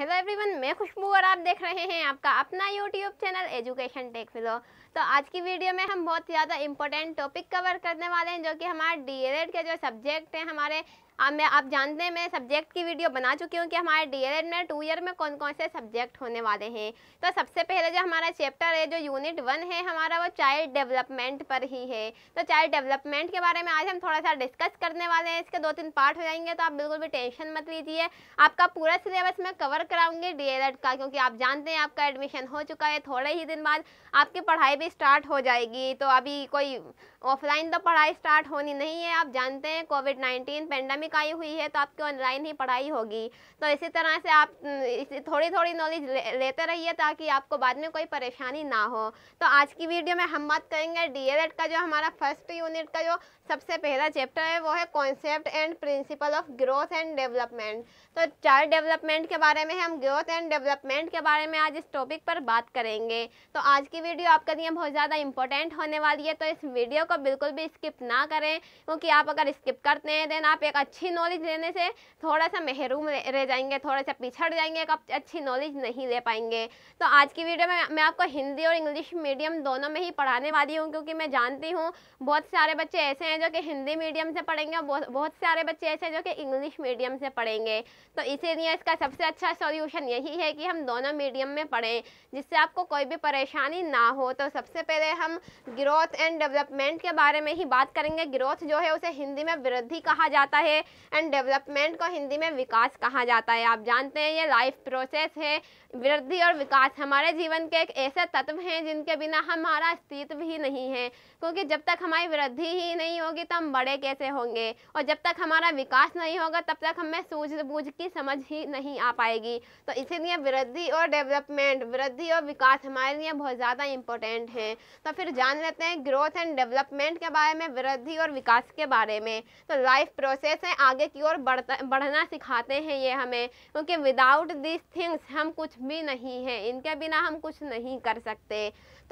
hello everyone मैं खुशबू और आप देख रहे हैं आपका अपना YouTube channel education tech philo तो आज की वीडियो में हम बहुत ज़्यादा इंपॉर्टेंट टॉपिक कवर करने वाले हैं जो कि हमारे डी के जो सब्जेक्ट हैं हमारे अब मैं आप जानते हैं मैं सब्जेक्ट की वीडियो बना चुकी हूँ कि हमारे डी एल में टू ईयर में कौन कौन से सब्जेक्ट होने वाले हैं तो सबसे पहले जो हमारा चैप्टर है जो यूनिट वन है हमारा वो चाइल्ड डेवलपमेंट पर ही है तो चाइल्ड डेवलपमेंट के बारे में आज हम थोड़ा सा डिस्कस करने वाले हैं इसके दो तीन पार्ट हो जाएंगे तो आप बिल्कुल भी टेंशन मत लीजिए आपका पूरा सिलेबस मैं कवर कराऊंगी डी का क्योंकि आप जानते हैं आपका एडमिशन हो चुका है थोड़े ही दिन बाद आपकी पढ़ाई भी स्टार्ट हो जाएगी तो अभी कोई ऑफलाइन तो पढ़ाई स्टार्ट होनी नहीं है आप जानते हैं कोविड नाइन्टीन पेंडेमिक इकाई हुई है तो आपकी ऑनलाइन ही पढ़ाई होगी तो इसी तरह से आप थोड़ी थोड़ी नॉलेज ले, लेते रहिए ताकि आपको बाद में कोई परेशानी ना हो तो आज की वीडियो में हम बात करेंगे डी e का जो हमारा फर्स्ट यूनिट का जो सबसे पहला चैप्टर है वो है concept and principle of growth and development तो चार डेवलपमेंट के बारे में हम ग्रोथ एंड डेवलपमेंट के बारे में आज इस टॉपिक पर बात करेंगे तो आज की वीडियो आपके लिए बहुत ज़्यादा इंपॉर्टेंट होने वाली है तो इस वीडियो को बिल्कुल भी स्किप ना करें क्योंकि आप अगर स्किप करते हैं देन आप एक अच्छी अच्छी नॉलेज लेने से थोड़ा सा महरूम रह जाएंगे थोड़ा सा पिछड़ जाएंगे कब अच्छी नॉलेज नहीं ले पाएंगे तो आज की वीडियो में मैं आपको हिंदी और इंग्लिश मीडियम दोनों में ही पढ़ाने वाली हूँ क्योंकि मैं जानती हूँ बहुत सारे बच्चे ऐसे हैं जो कि हिंदी मीडियम से पढ़ेंगे और बहुत सारे बच्चे ऐसे हैं जो कि इंग्लिश मीडियम से पढ़ेंगे तो इसीलिए इसका सबसे अच्छा सोल्यूशन यही है कि हम दोनों मीडियम में पढ़ें जिससे आपको कोई भी परेशानी ना हो तो सबसे पहले हम ग्रोथ एंड डेवलपमेंट के बारे में ही बात करेंगे ग्रोथ जो है उसे हिंदी में वृद्धि कहा जाता है एंड डेवलपमेंट को हिंदी में विकास कहा जाता है आप जानते हैं ये लाइफ प्रोसेस है वृद्धि और विकास हमारे जीवन के एक ऐसे तत्व हैं जिनके बिना हमारा अस्तित्व ही नहीं है क्योंकि जब तक हमारी वृद्धि ही नहीं होगी तो हम बड़े कैसे होंगे और जब तक हमारा विकास नहीं होगा तब तक हमें सूझबूझ की समझ ही नहीं आ पाएगी तो इसीलिए वृद्धि और डेवलपमेंट वृद्धि और विकास हमारे लिए बहुत ज़्यादा इंपॉर्टेंट है तो फिर जान लेते हैं ग्रोथ एंड डेवलपमेंट के बारे में वृद्धि और विकास के बारे में तो लाइफ प्रोसेस है हमें आगे की ओर बढ़ता बढ़ना सिखाते हैं ये हमें क्योंकि विदाउट दिस थिंग्स हम कुछ भी नहीं हैं इनके बिना हम कुछ नहीं कर सकते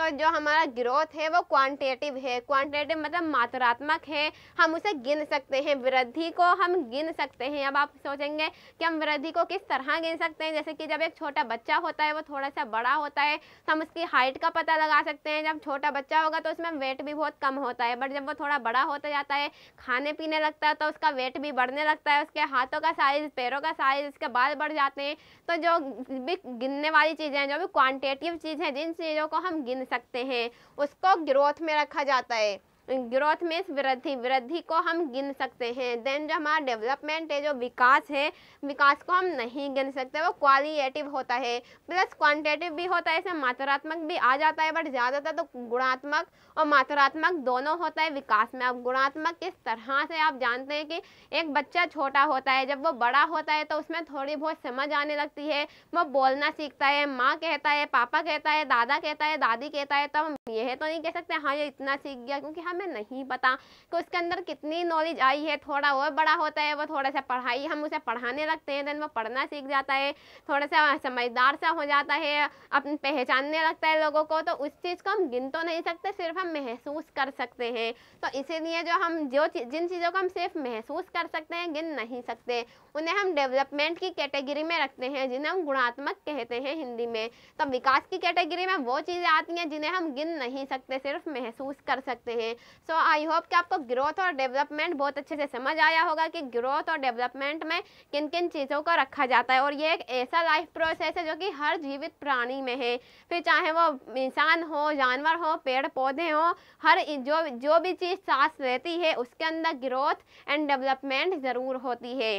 तो जो हमारा ग्रोथ है वो क्वांटिटेटिव है क्वांटिटेटिव मतलब मात्रात्मक है हम उसे गिन सकते हैं वृद्धि को हम गिन सकते हैं अब आप सोचेंगे कि हम वृद्धि को किस तरह गिन सकते हैं जैसे कि जब एक छोटा बच्चा होता है वो थोड़ा सा बड़ा होता है तो हम उसकी हाइट का पता लगा सकते हैं जब छोटा बच्चा होगा तो उसमें वेट भी बहुत कम होता है बट जब वो थोड़ा बड़ा होता जाता है खाने पीने लगता है तो उसका वेट भी बढ़ने लगता है उसके हाथों का साइज पैरों का साइज उसके बाल बढ़ जाते हैं तो जो भी गिनने वाली चीज़ें हैं जो भी क्वान्टिटेटिव चीज़ हैं जिन चीज़ों को हम गिन सकते हैं उसको ग्रोथ में रखा जाता है ग्रोथ में वृद्धि वृद्धि को हम गिन सकते हैं देन जो हमारा डेवलपमेंट है जो विकास है विकास को हम नहीं गिन सकते वो क्वालिटिव होता है प्लस क्वान्टिटेटिव भी होता है इसमें मात्रात्मक भी आ जाता है बट ज़्यादातर तो गुणात्मक और मात्रात्मक दोनों होता है विकास में अब गुणात्मक किस तरह से आप जानते हैं कि एक बच्चा छोटा होता है जब वो बड़ा होता है तो उसमें थोड़ी बहुत समझ आने लगती है वो बोलना सीखता है माँ कहता है पापा कहता है दादा कहता है दादी कहता है तो हम यह तो नहीं कह सकते हाँ ये इतना सीख गया क्योंकि हम हमें नहीं पता कि उसके अंदर कितनी नॉलेज आई है थोड़ा और बड़ा होता है वो थोड़ा सा पढ़ाई हम उसे पढ़ाने लगते हैं देन वो पढ़ना सीख जाता है थोड़ा सा समझदार सा हो जाता है अपन पहचानने लगता है लोगों को तो उस चीज़ को हम गिन तो नहीं सकते सिर्फ हम महसूस कर सकते हैं तो इसीलिए जो हम जो जिन चीज़ों को हम सिर्फ महसूस कर सकते हैं गिन नहीं सकते उन्हें हम डेवलपमेंट की कैटेगरी में रखते हैं जिन्हें हम गुणात्मक कहते हैं हिंदी में तो विकास की कैटेगरी में वो चीज़ें आती हैं जिन्हें हम गिन नहीं सकते सिर्फ महसूस कर सकते हैं सो आई होप कि आपको ग्रोथ और डेवलपमेंट बहुत अच्छे से समझ आया होगा कि ग्रोथ और डेवलपमेंट में किन किन चीज़ों को रखा जाता है और ये एक ऐसा लाइफ प्रोसेस है जो कि हर जीवित प्राणी में है फिर चाहे वो इंसान हो जानवर हो पेड़ पौधे हो हर जो जो भी चीज़ सांस लेती है उसके अंदर ग्रोथ एंड डेवलपमेंट ज़रूर होती है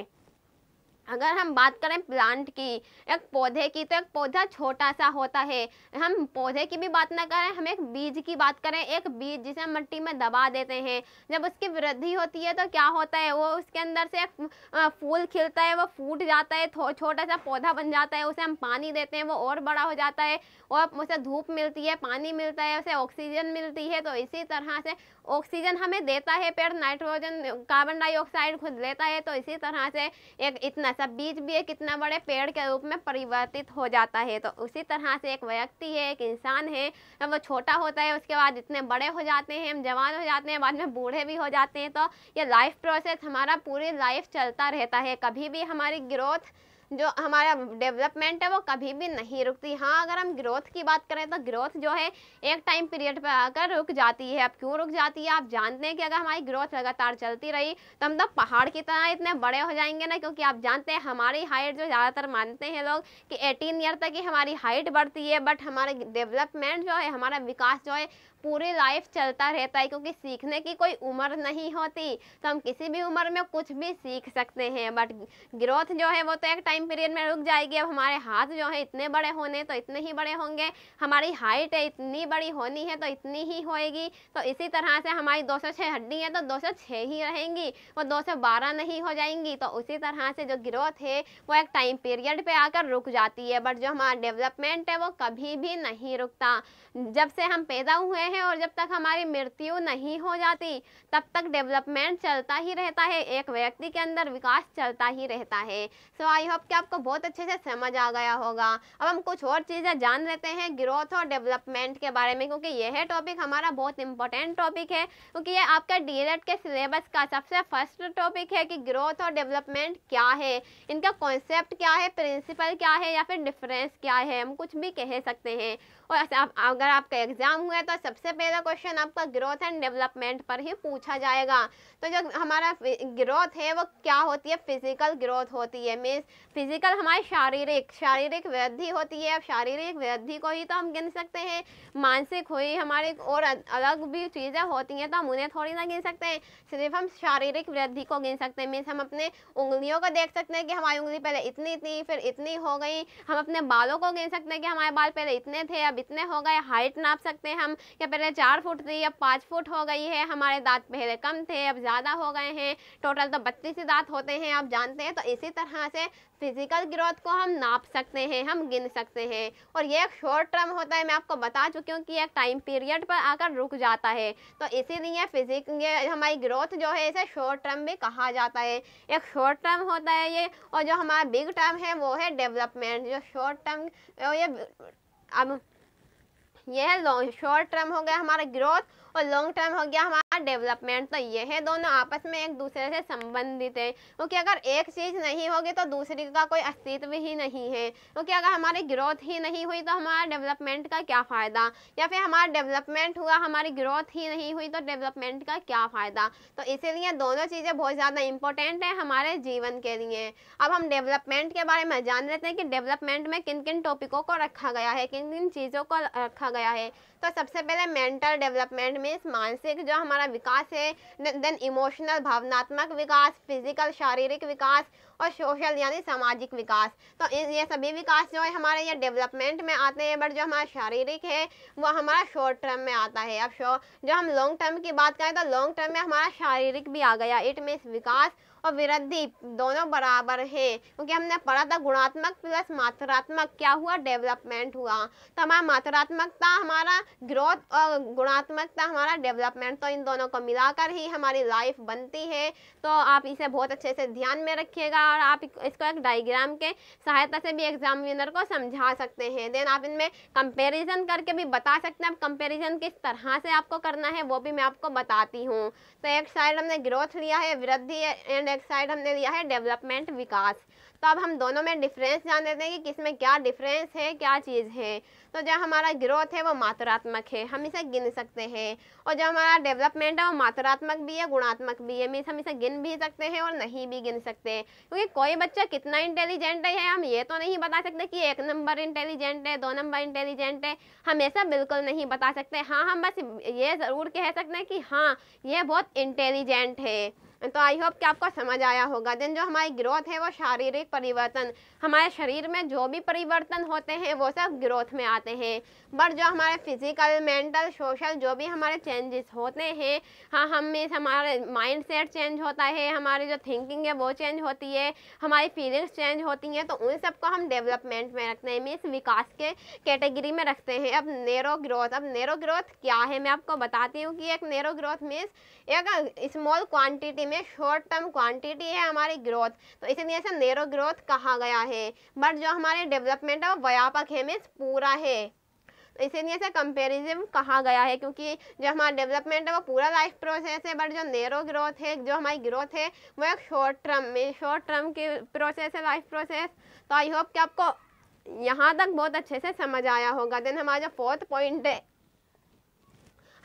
अगर हम बात करें प्लांट की एक पौधे की तो एक पौधा छोटा सा होता है हम पौधे की भी बात ना करें हम एक बीज की बात करें एक बीज जिसे हम मिट्टी में दबा देते हैं जब उसकी वृद्धि होती है तो क्या होता है वो उसके अंदर से एक फूल खिलता है वो फूट जाता है छोटा सा पौधा बन जाता है उसे हम पानी देते हैं वो और बड़ा हो जाता है और उसे धूप मिलती है पानी मिलता है उसे ऑक्सीजन मिलती है तो इसी तरह से ऑक्सीजन हमें देता है पेड़ नाइट्रोजन कार्बन डाइऑक्साइड खुद लेता है तो इसी तरह से एक इतना ऐसा बीज भी एक कितना बड़े पेड़ के रूप में परिवर्तित हो जाता है तो उसी तरह से एक व्यक्ति है एक इंसान है जब वो छोटा होता है उसके बाद इतने बड़े हो जाते हैं हम जवान हो जाते हैं बाद में बूढ़े भी हो जाते हैं तो ये लाइफ प्रोसेस हमारा पूरी लाइफ चलता रहता है कभी भी हमारी ग्रोथ जो हमारा डेवलपमेंट है वो कभी भी नहीं रुकती हाँ अगर हम ग्रोथ की बात करें तो ग्रोथ जो है एक टाइम पीरियड पर आकर रुक जाती है अब क्यों रुक जाती है आप जानते हैं कि अगर हमारी ग्रोथ लगातार चलती रही तो हम तो पहाड़ की तरह इतने बड़े हो जाएंगे ना क्योंकि आप जानते हैं हमारी हाइट जो ज़्यादातर मानते हैं लोग कि एटीन ईयर तक ही हमारी हाइट बढ़ती है बट हमारे डेवलपमेंट जो है हमारा विकास जो है पूरी लाइफ चलता रहता है क्योंकि सीखने की कोई उम्र नहीं होती तो हम किसी भी उम्र में कुछ भी सीख सकते हैं बट ग्रोथ जो है वो तो एक टाइम पीरियड में रुक जाएगी अब हमारे हाथ जो है इतने बड़े होने तो इतने ही बड़े होंगे हमारी हाइट है इतनी बड़ी होनी है तो इतनी ही होएगी तो इसी तरह से हमारी दो सौ छः हड्डी है तो दो सौ छः ही रहेंगी वो दो सौ बारह नहीं हो जाएंगी तो उसी तरह से जो ग्रोथ है वो एक टाइम पीरियड पर आकर रुक जाती है बट जो हमारा डेवलपमेंट है वो कभी भी नहीं रुकता जब से हम पैदा हुए हैं और जब तक हमारी मृत्यु नहीं हो जाती तब तक डेवलपमेंट चलता ही रहता है एक व्यक्ति के अंदर विकास चलता ही रहता है सो आई होप कि आपको बहुत अच्छे से समझ आ गया होगा अब हम कुछ और चीज़ें जान लेते हैं ग्रोथ और डेवलपमेंट के बारे में क्योंकि यह टॉपिक हमारा बहुत इंपॉर्टेंट टॉपिक है क्योंकि यह आपके डी e के सिलेबस का सबसे फर्स्ट टॉपिक है कि ग्रोथ और डेवलपमेंट क्या है इनका कॉन्सेप्ट क्या है प्रिंसिपल क्या है या फिर डिफरेंस क्या है हम कुछ भी कह सकते हैं और अगर आपका एग्ज़ाम हुआ है तो सबसे पहला क्वेश्चन आपका ग्रोथ एंड डेवलपमेंट पर ही पूछा जाएगा तो जो हमारा ग्रोथ है वो क्या होती है फिजिकल ग्रोथ होती है मीन्स फिजिकल हमारी शारीरिक शारीरिक वृद्धि होती है अब शारीरिक वृद्धि को ही तो हम गिन सकते हैं मानसिक हुई हमारे और अलग भी चीज़ें होती हैं तो हम उन्हें थोड़ी ना गिन सकते हैं सिर्फ हम शारीरिक वृद्धि को गिन सकते हैं मीन्स हम अपने उंगलियों को देख सकते हैं कि हमारी उंगली पहले इतनी थी फिर इतनी हो गई हम अपने बालों को गिन सकते हैं कि हमारे बाल पहले इतने थे अब इतने हो गए हाइट नाप सकते हैं हम या पहले चार फुट थी अब पाँच फुट हो गई है हमारे दांत पहले कम थे अब ज़्यादा हो गए हैं टोटल तो बत्तीस ही दांत होते हैं आप जानते हैं तो इसी तरह से फिजिकल ग्रोथ को हम नाप सकते हैं हम गिन सकते हैं और ये एक शॉर्ट टर्म होता है मैं आपको बता चुकी हूँ कि एक टाइम पीरियड पर आकर रुक जाता है तो इसीलिए फिजिक ये हमारी ग्रोथ जो है इसे शॉर्ट टर्म भी कहा जाता है एक शॉर्ट टर्म होता है ये और जो हमारा बिग टर्म है वो है डेवलपमेंट जो शॉर्ट टर्म ये अब ये है लॉन्ग शॉर्ट टर्म हो गया हमारा ग्रोथ और लॉन्ग टर्म हो गया हमारा डेवलपमेंट तो ये है दोनों आपस में एक दूसरे से संबंधित है क्योंकि अगर एक चीज़ नहीं होगी तो दूसरी का कोई अस्तित्व ही नहीं है क्योंकि अगर हमारी ग्रोथ ही नहीं हुई तो हमारा डेवलपमेंट का क्या फ़ायदा या फिर हमारा डेवलपमेंट हुआ हमारी ग्रोथ ही नहीं हुई तो डेवलपमेंट का क्या फ़ायदा तो इसीलिए दोनों चीज़ें बहुत ज़्यादा इंपॉर्टेंट हैं हमारे जीवन के लिए अब हम डेवलपमेंट के बारे में जान लेते हैं कि डेवलपमेंट में किन किन टॉपिकों को रखा गया है किन किन चीज़ों को रखा गया है तो सबसे पहले मेंटल डेवलपमेंट मीन्स मानसिक जो हमारा विकास है देन इमोशनल भावनात्मक विकास फिजिकल शारीरिक विकास और सोशल यानी सामाजिक विकास तो ये सभी विकास जो है हमारे ये डेवलपमेंट में आते हैं बट जो हमारा शारीरिक है वो हमारा शॉर्ट टर्म में आता है अब जो हम लॉन्ग टर्म की बात करें तो लॉन्ग टर्म में हमारा शारीरिक भी आ गया इट मीन्स विकास और वृद्धि दोनों बराबर हैं क्योंकि हमने पढ़ा था गुणात्मक प्लस मात्रात्मक क्या हुआ डेवलपमेंट हुआ तो हमारा मात्रात्मकता हमारा ग्रोथ और गुणात्मकता हमारा डेवलपमेंट तो इन दोनों को मिलाकर ही हमारी लाइफ बनती है तो आप इसे बहुत अच्छे से ध्यान में रखिएगा और आप इसको एक डाइग्राम के सहायता से भी एग्जामिनर को समझा सकते हैं देन आप इनमें कंपेरिजन करके भी बता सकते हैं आप कंपेरिजन किस तरह से आपको करना है वो भी मैं आपको बताती हूँ तो एक साइड हमने ग्रोथ लिया है वृद्धि एंड नेक्स्ट साइड हमने लिया है डेवलपमेंट विकास तो अब हम दोनों में डिफरेंस जान देते हैं कि किस में क्या डिफरेंस है क्या चीज़ है तो जो हमारा ग्रोथ है वो मात्रात्मक है हम इसे गिन सकते हैं और जो हमारा डेवलपमेंट है वो मात्रात्मक भी है गुणात्मक भी है मीन्स हम इसे गिन भी सकते हैं और नहीं भी गिन सकते क्योंकि कोई बच्चा कितना इंटेलिजेंट है हम ये तो नहीं बता सकते कि एक नंबर इंटेलिजेंट है दो नंबर इंटेलिजेंट है हम ऐसा बिल्कुल नहीं बता सकते हाँ हम बस ये ज़रूर कह सकते हैं कि हाँ ये बहुत इंटेलिजेंट है तो आई होप कि आपको समझ आया होगा देन जो हमारी ग्रोथ है वो शारीरिक परिवर्तन हमारे शरीर में जो भी परिवर्तन होते हैं वो सब ग्रोथ में आते हैं बट जो हमारे फिजिकल मेंटल सोशल जो भी हमारे चेंजेस होते हैं हाँ हम में हमारे माइंड सेट चेंज होता है हमारी जो थिंकिंग है वो चेंज होती है हमारी फीलिंग्स चेंज होती हैं तो उन सबको हम डेवलपमेंट में रखते हैं मीन्स विकास के कैटेगरी में रखते हैं अब नेरो ग्रोथ अब नेरो ग्रोथ क्या है मैं आपको बताती हूँ कि एक नेरो ग्रोथ मीन्स एक स्मॉल क्वान्टिटी में शॉर्ट टर्म क्वांटिटी है हमारी ग्रोथ तो इसीलिए से नेरो ग्रोथ कहा गया है बट जो हमारे डेवलपमेंट है वो व्यापक है मीन्स पूरा है तो इसीलिए से कंपेरिजम कहा गया है क्योंकि जो हमारा डेवलपमेंट है वो पूरा लाइफ प्रोसेस है बट जो नेरो ग्रोथ है जो हमारी ग्रोथ है वो एक शॉर्ट टर्म में शॉर्ट टर्म की प्रोसेस है लाइफ प्रोसेस तो आई होप कि आपको यहाँ तक बहुत अच्छे से समझ आया होगा देन हमारा जो फोर्थ पॉइंट है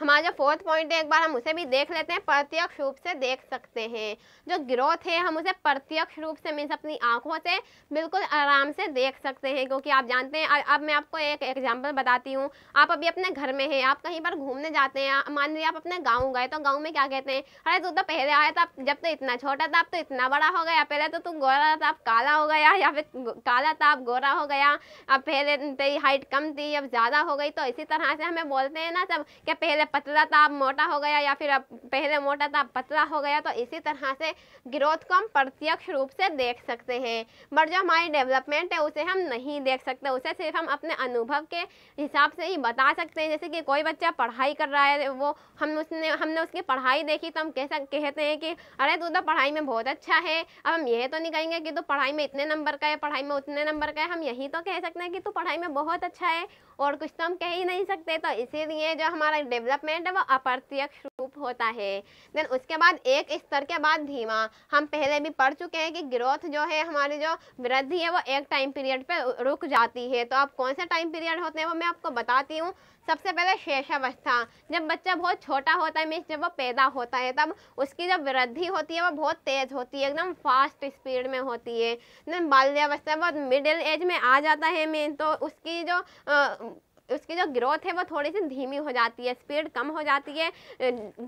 हमारा जो फोर्थ पॉइंट है एक बार हम उसे भी देख लेते हैं प्रत्यक्ष रूप से देख सकते हैं जो ग्रोथ है हम उसे प्रत्यक्ष रूप से मीन्स अपनी आँखों से बिल्कुल आराम से देख सकते हैं क्योंकि आप जानते हैं अब मैं आपको एक एग्जाम्पल बताती हूँ आप अभी अपने घर में हैं आप कहीं पर घूमने जाते हैं मान लीजिए आप अपने गाँव गए तो गाँव में क्या कहते हैं अरे तू तो पहले आया था जब तो इतना छोटा था अब तो इतना बड़ा हो गया पहले तो तुम गोरा था अब काला हो गया या फिर काला था आप गोरा हो गया अब पहले तेरी हाइट कम थी अब ज़्यादा हो गई तो इसी तरह से हमें बोलते हैं ना सब क्या पहले पहले पतला था अब मोटा हो गया या फिर अब पहले मोटा था अब पतला हो गया तो इसी तरह से ग्रोथ को हम प्रत्यक्ष रूप से देख सकते हैं बट जो हमारी डेवलपमेंट है उसे हम नहीं देख सकते उसे सिर्फ हम अपने अनुभव के हिसाब से ही बता सकते हैं जैसे कि कोई बच्चा पढ़ाई कर रहा है वो हम उसने हमने उसकी पढ़ाई देखी तो हम कह कहते हैं कि अरे तू तो पढ़ाई में बहुत अच्छा है अब हम यह तो नहीं कहेंगे कि तू पढ़ाई में इतने नंबर का है पढ़ाई में उतने नंबर का है हम यही तो कह सकते हैं कि तू पढ़ाई में बहुत अच्छा है और कुछ तो हम कह ही नहीं सकते तो इसीलिए जो हमारा डेवलपमेंट है वो अप्रत्यक्ष रूप होता है देन उसके बाद एक स्तर के बाद धीमा हम पहले भी पढ़ चुके हैं कि ग्रोथ जो है हमारी जो वृद्धि है वो एक टाइम पीरियड पर रुक जाती है तो आप कौन से टाइम पीरियड होते हैं वो मैं आपको बताती हूँ सबसे पहले शेषावस्था जब बच्चा बहुत छोटा होता है मीन्स जब वो पैदा होता है तब उसकी जब वृद्धि होती है वो बहुत तेज़ होती है एकदम फास्ट स्पीड में होती है बाल्यावस्था बहुत मिडिल एज में आ जाता है मेन तो उसकी जो उसकी जो ग्रोथ है वो थोड़ी सी धीमी हो जाती है स्पीड कम हो जाती है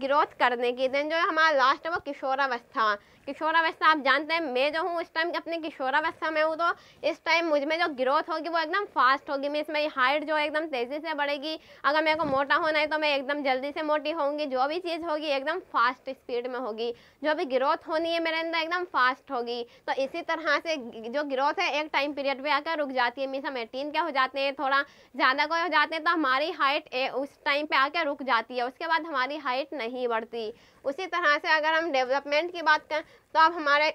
ग्रोथ करने की देन जो हमारा लास्ट है वो किशोरावस्था किशोरावस्था आप जानते हैं मैं जो हूँ उस टाइम अपनी किशोरावस्था में हूँ तो इस टाइम मुझ में जो ग्रोथ होगी वो एकदम फास्ट होगी मीन्स मेरी हाइट जो एकदम तेज़ी से बढ़ेगी अगर मेरे को मोटा होना है तो मैं एकदम जल्दी से मोटी होंगी जो भी चीज़ होगी एकदम फास्ट स्पीड में होगी जो भी ग्रोथ होनी है मेरे अंदर एकदम फास्ट होगी तो इसी तरह से जो ग्रोथ है एक टाइम पीरियड पर आकर रुक जाती है मीन्स हम एटीन के हो जाते हैं थोड़ा ज़्यादा कोई तक जाते हैं तो हमारी हाइट उस टाइम पे आके रुक जाती है उसके बाद हमारी हाइट नहीं बढ़ती उसी तरह से अगर हम डेवलपमेंट की बात करें तो अब हमारे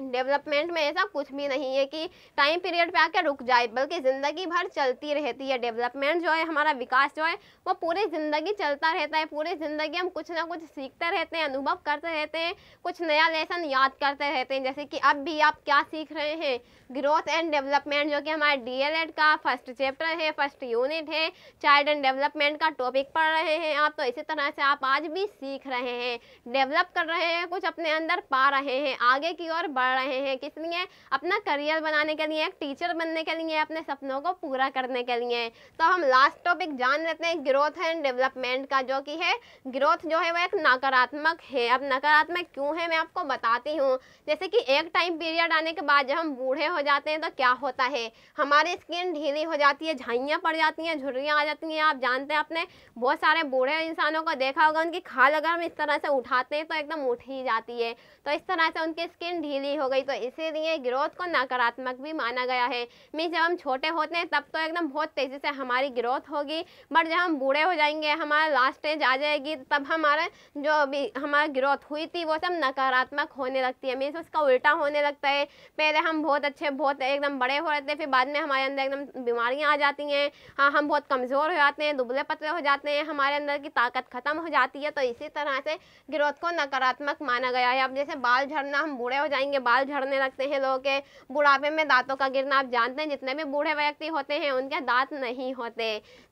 डेवलपमेंट में ऐसा कुछ भी नहीं है कि टाइम पीरियड पे आके रुक जाए बल्कि ज़िंदगी भर चलती रहती है डेवलपमेंट जो है हमारा विकास जो है वो पूरी ज़िंदगी चलता रहता है पूरी ज़िंदगी हम कुछ ना कुछ सीखते रहते हैं अनुभव करते रहते हैं कुछ नया लेसन याद करते रहते हैं जैसे कि अब भी आप क्या सीख रहे हैं ग्रोथ एंड डेवलपमेंट जो कि हमारे डी का फर्स्ट चैप्टर है फर्स्ट यूनिट है चाइल्ड एंड डेवलपमेंट का टॉपिक पढ़ रहे हैं आप तो इसी तरह से आप आज भी सीख रहे हैं डेवलप कर रहे हैं कुछ अपने अंदर पा रहे हैं आगे की ओर बढ़ पढ़ रहे हैं किस लिए अपना करियर बनाने के लिए एक टीचर बनने के लिए अपने सपनों को पूरा करने के लिए तो हम लास्ट टॉपिक जान लेते हैं ग्रोथ एंड डेवलपमेंट का जो कि है ग्रोथ जो है वो एक नकारात्मक है अब नकारात्मक क्यों है मैं आपको बताती हूँ जैसे कि एक टाइम पीरियड आने के बाद जब हम बूढ़े हो जाते हैं तो क्या होता है हमारी स्किन ढीली हो जाती है झाइयाँ पड़ जाती हैं झुर्रियाँ आ जाती हैं आप जानते हैं आपने बहुत सारे बूढ़े इंसानों को देखा होगा उनकी खाल अगर हम इस तरह से उठाते हैं तो एकदम उठ ही जाती है तो इस तरह से उनकी स्किन ढीली नहीं हो गई तो इसीलिए ग्रोथ को नकारात्मक भी माना गया है मीन जब हम छोटे होते हैं तब तो एकदम बहुत तेज़ी से हमारी ग्रोथ होगी बट जब हम बूढ़े हो जाएंगे हमारा लास्ट स्टेज आ जाएगी तब हमारा जो भी हमारी ग्रोथ हुई थी वो सब नकारात्मक होने लगती है मीन्स उसका उल्टा होने लगता है पहले हम बहुत अच्छे बहुत एकदम बड़े हो जाते हैं फिर बाद में हमारे अंदर एकदम बीमारियाँ आ जाती हैं हाँ हम बहुत कमज़ोर हो जाते हैं दुबले पतले हो जाते हैं हमारे अंदर की ताकत ख़त्म हो जाती है तो इसी तरह से ग्रोथ को नकारात्मक माना गया है अब जैसे बाल झड़ना हम बूढ़े हो जाएंगे बाल झड़ने लगते हैं लोगों के बुढ़ापे में दांतों का गिरना आप जानते हैं जितने भी बूढ़े व्यक्ति होते हैं उनके दांत नहीं होते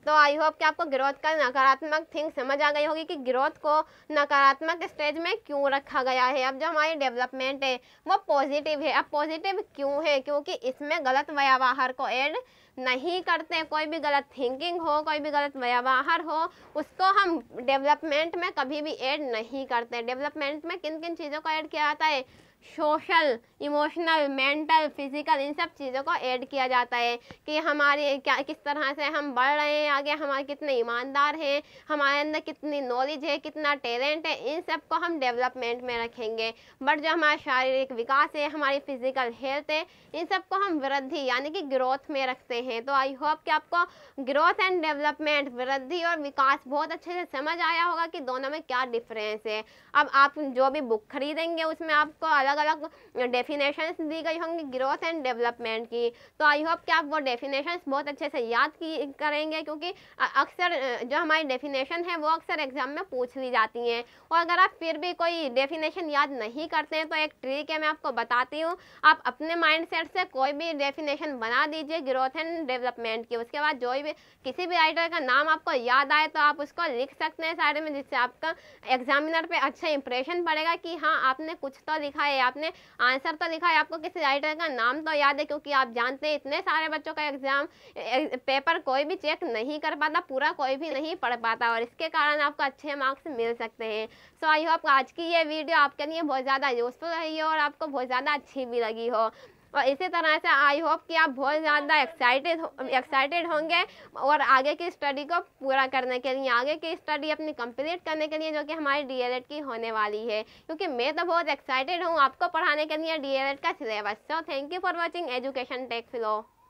तो आई होप कि आपको ग्रोथ का नकारात्मक थिंग समझ आ गई होगी कि ग्रोथ को नकारात्मक स्टेज में क्यों रखा गया है अब जो हमारी डेवलपमेंट है वो पॉजिटिव है अब पॉजिटिव क्यों है क्योंकि इसमें गलत व्यवहार को ऐड नहीं करते कोई भी गलत थिंकिंग हो कोई भी गलत व्यवहार हो उसको हम डेवलपमेंट में कभी भी ऐड नहीं करते डेवलपमेंट में किन किन चीज़ों को ऐड किया जाता है सोशल इमोशनल मेंटल फिजिकल इन सब चीज़ों को ऐड किया जाता है कि हमारे क्या किस तरह से हम बढ़ रहे हैं आगे हमारे कितने ईमानदार हैं हमारे अंदर कितनी नॉलेज है कितना टैलेंट है इन सब को हम डेवलपमेंट में रखेंगे बट जो हमारा शारीरिक विकास है हमारी फिजिकल हेल्थ है इन सब को हम वृद्धि यानी कि ग्रोथ में रखते हैं तो आई होप कि आपको ग्रोथ एंड डेवलपमेंट वृद्धि और विकास बहुत अच्छे से समझ आया होगा कि दोनों में क्या डिफरेंस है अब आप जो भी बुक खरीदेंगे उसमें आपको अलग अलग अलग डेफिनेशंस दी गई होंगी ग्रोथ एंड डेवलपमेंट की तो आई होप कि आप वो डेफिनेशंस बहुत अच्छे से याद की करेंगे क्योंकि अक्सर जो हमारी डेफिनेशन है वो अक्सर एग्जाम में पूछ ली जाती हैं और अगर आप फिर भी कोई डेफिनेशन याद नहीं करते हैं तो एक ट्रिक है मैं आपको बताती हूँ आप अपने माइंड सेट से कोई भी डेफिनेशन बना दीजिए ग्रोथ एंड डेवलपमेंट की उसके बाद जो भी किसी भी राइटर का नाम आपको याद आए तो आप उसको लिख सकते हैं सारे में जिससे आपका एग्जामिनर पर अच्छा इंप्रेशन पड़ेगा कि हाँ आपने कुछ तो लिखा है है आपने आंसर तो लिखा है आपको किसी राइटर का नाम तो याद है क्योंकि आप जानते हैं इतने सारे बच्चों का एग्जाम पेपर कोई भी चेक नहीं कर पाता पूरा कोई भी नहीं पढ़ पाता और इसके कारण आपको अच्छे मार्क्स मिल सकते हैं सो आई होप आज की ये वीडियो आपके लिए बहुत ज़्यादा यूज़फुल रही हो और आपको बहुत ज़्यादा अच्छी भी लगी हो और इसी तरह से आई होप कि आप बहुत ज़्यादा एक्साइटेड एक्साइटेड होंगे और आगे की स्टडी को पूरा करने के लिए आगे की स्टडी अपनी कंप्लीट करने के लिए जो कि हमारी डी की होने वाली है क्योंकि मैं तो बहुत एक्साइटेड हूँ आपको पढ़ाने के लिए डी का syllabus so thank you for watching education tech फिलो